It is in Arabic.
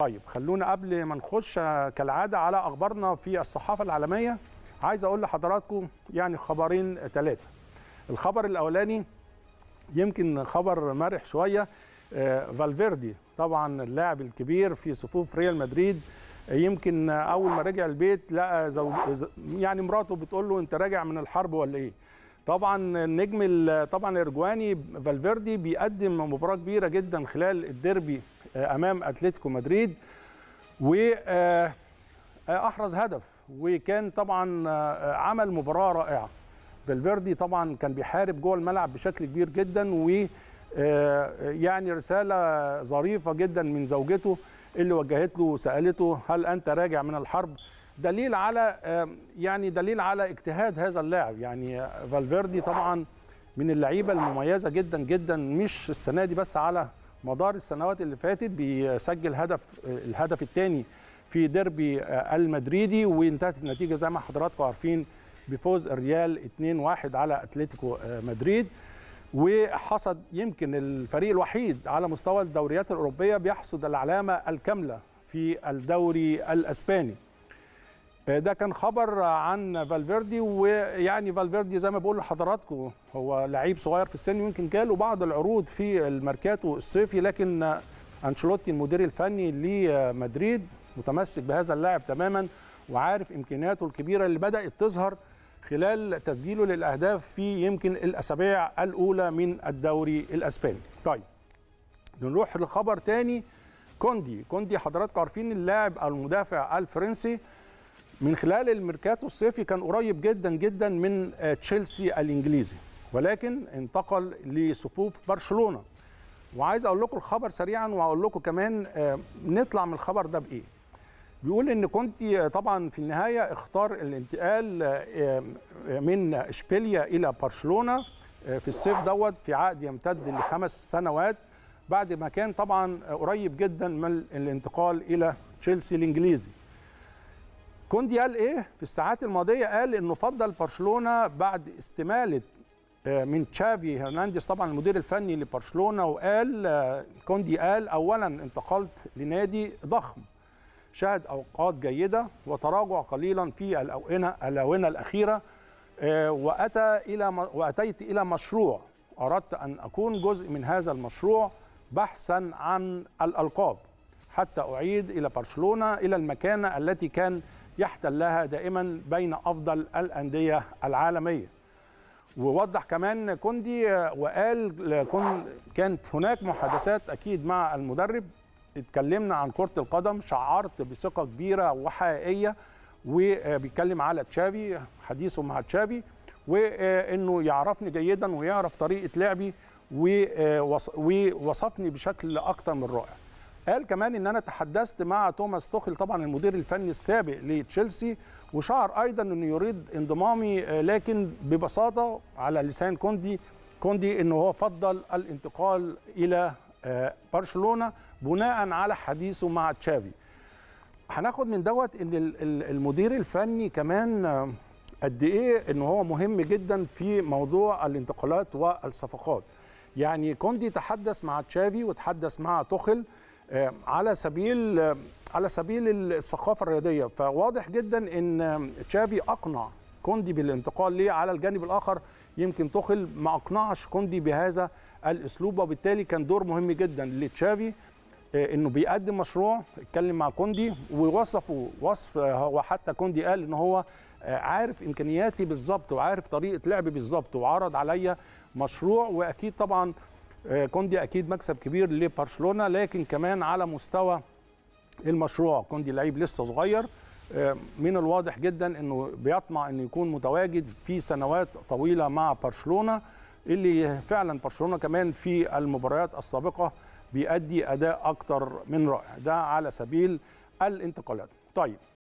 طيب خلونا قبل ما نخش كالعاده على اخبارنا في الصحافه العالميه عايز اقول لحضراتكم يعني خبرين ثلاثه الخبر الاولاني يمكن خبر مرح شويه آه، فالفيردي طبعا اللاعب الكبير في صفوف ريال مدريد يمكن اول ما رجع البيت لقى زوج يعني مراته بتقول له انت راجع من الحرب ولا ايه طبعا النجم طبعا الارجواني فالفيردي بيقدم مباراه كبيره جدا خلال الديربي امام اتلتيكو مدريد واحرز آه، آه، هدف وكان طبعا آه، عمل مباراه رائعه فالفيردي طبعا كان بيحارب جوه الملعب بشكل كبير جدا و يعني رساله ظريفه جدا من زوجته اللي وجهت له وسالته هل انت راجع من الحرب دليل على يعني دليل على اجتهاد هذا اللاعب يعني فالفيردي طبعا من اللعيبه المميزه جدا جدا مش السنه دي بس على مدار السنوات اللي فاتت بيسجل هدف الهدف الثاني في ديربي آه، المدريدي وانتهت النتيجه زي ما حضراتكم عارفين بفوز الريال 2-1 على اتلتيكو آه، مدريد وحصد يمكن الفريق الوحيد على مستوى الدوريات الاوروبيه بيحصد العلامه الكامله في الدوري الاسباني ده كان خبر عن فالفيردي ويعني فالفيردي زي ما بقول لحضراتكم هو لعيب صغير في السن يمكن جاله بعض العروض في الماركاتو الصيفي لكن انشيلوتي المدير الفني لمدريد متمسك بهذا اللاعب تماما وعارف امكانياته الكبيره اللي بدات تظهر خلال تسجيله للاهداف في يمكن الاسابيع الاولى من الدوري الاسباني. طيب نروح لخبر تاني كوندي، كوندي حضراتكم عارفين اللاعب المدافع الفرنسي من خلال الميركاتو الصيفي كان قريب جدا جدا من آه، تشيلسي الانجليزي ولكن انتقل لصفوف برشلونه وعايز اقول لكم الخبر سريعا واقول لكم كمان آه، نطلع من الخبر ده بايه بيقول ان كونتي آه، طبعا في النهايه اختار الانتقال من اشبيليا الى برشلونه في الصيف دوت في عقد يمتد لخمس سنوات بعد ما كان طبعا قريب جدا من الانتقال الى تشيلسي الانجليزي كوندي قال ايه في الساعات الماضيه قال انه فضل برشلونه بعد استماله آه، من تشافي هرنانديز طبعا المدير الفني لبرشلونه وقال آه، كوندي قال اولا انتقلت لنادي ضخم شهد اوقات جيده وتراجع قليلا في الاونه الاونه الاخيره آه، واتى الى واتيت الى مشروع اردت ان اكون جزء من هذا المشروع بحثا عن الالقاب حتى اعيد الى برشلونه الى المكانه التي كان يحتلها دائما بين افضل الانديه العالميه ووضح كمان كوندي وقال كانت هناك محادثات اكيد مع المدرب اتكلمنا عن كره القدم شعرت بثقه كبيره وحقيقيه وبيتكلم على تشافي حديثه مع تشافي وانه يعرفني جيدا ويعرف طريقه لعبي ووصفني بشكل اكثر من رائع قال كمان ان انا تحدثت مع توماس توخل طبعا المدير الفني السابق لتشيلسي وشعر ايضا انه يريد انضمامي آه، لكن ببساطه على لسان كوندي كوندي انه هو فضل الانتقال الى آه، برشلونه بناء على حديثه مع تشافي هناخد من دوت ان المدير الفني كمان آه، قد ايه ان هو مهم جدا في موضوع الانتقالات والصفقات يعني كوندي تحدث مع تشافي وتحدث مع توخل على سبيل على سبيل الثقافه الرياضيه فواضح جدا ان تشابي اقنع كوندي بالانتقال ليه على الجانب الاخر يمكن تخل ما اقنعش كوندي بهذا الاسلوب وبالتالي كان دور مهم جدا لتشافي آه، انه بيقدم مشروع اتكلم مع كوندي ووصفه وصف هو حتى كوندي قال ان هو آه، عارف امكانياتي بالظبط وعارف طريقه لعبي بالظبط وعرض عليا مشروع واكيد طبعا آه، كوندي اكيد مكسب كبير لبرشلونه لكن كمان على مستوى المشروع كوندي لعيب لسه صغير آه، من الواضح جدا انه بيطمع انه يكون متواجد في سنوات طويله مع برشلونه اللي فعلا برشلونه كمان في المباريات السابقه بيأدي اداء اكتر من رائع ده على سبيل الانتقالات طيب